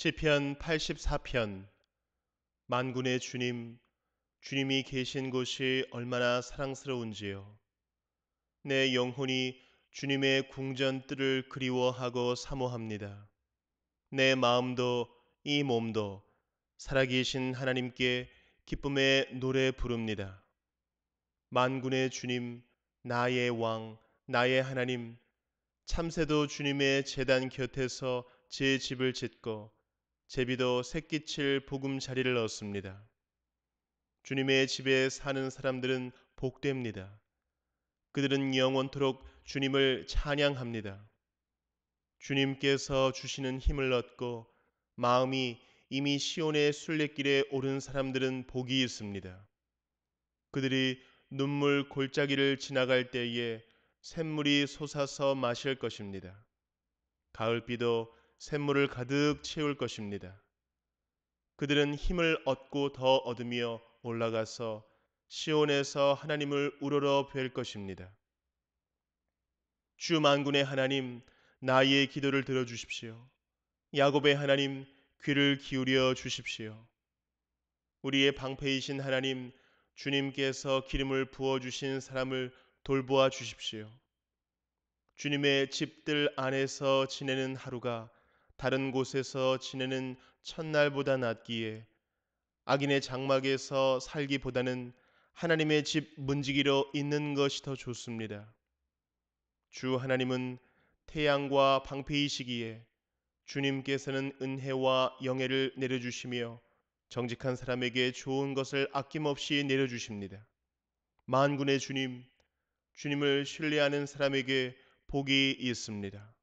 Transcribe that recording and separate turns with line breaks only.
시편 84편 만군의 주님 주님이 계신 곳이 얼마나 사랑스러운지요 내 영혼이 주님의 궁전 뜰을 그리워하고 사모합니다 내 마음도 이 몸도 살아계신 하나님께 기쁨의 노래 부릅니다 만군의 주님 나의 왕 나의 하나님 참새도 주님의 재단 곁에서 제 집을 짓고 제비도 새끼칠 복음 자리를 얻습니다. 주님의 집에 사는 사람들은 복됩니다. 그들은 영원토록 주님을 찬양합니다. 주님께서 주시는 힘을 얻고 마음이 이미 시온의 순례길에 오른 사람들은 복이 있습니다. 그들이 눈물 골짜기를 지나갈 때에 샘물이 솟아서 마실 것입니다. 가을비도 샘물을 가득 채울 것입니다. 그들은 힘을 얻고 더 얻으며 올라가서 시온에서 하나님을 우러러 뵐 것입니다. 주 만군의 하나님, 나의 기도를 들어 주십시오. 야곱의 하나님, 귀를 기울여 주십시오. 우리의 방패이신 하나님, 주님께서 기름을 부어 주신 사람을 돌보아 주십시오. 주님의 집들 안에서 지내는 하루가 다른 곳에서 지내는 첫날보다 낫기에 악인의 장막에서 살기보다는 하나님의 집 문지기로 있는 것이 더 좋습니다. 주 하나님은 태양과 방패이시기에 주님께서는 은혜와 영예를 내려주시며 정직한 사람에게 좋은 것을 아낌없이 내려주십니다. 만군의 주님, 주님을 신뢰하는 사람에게 복이 있습니다.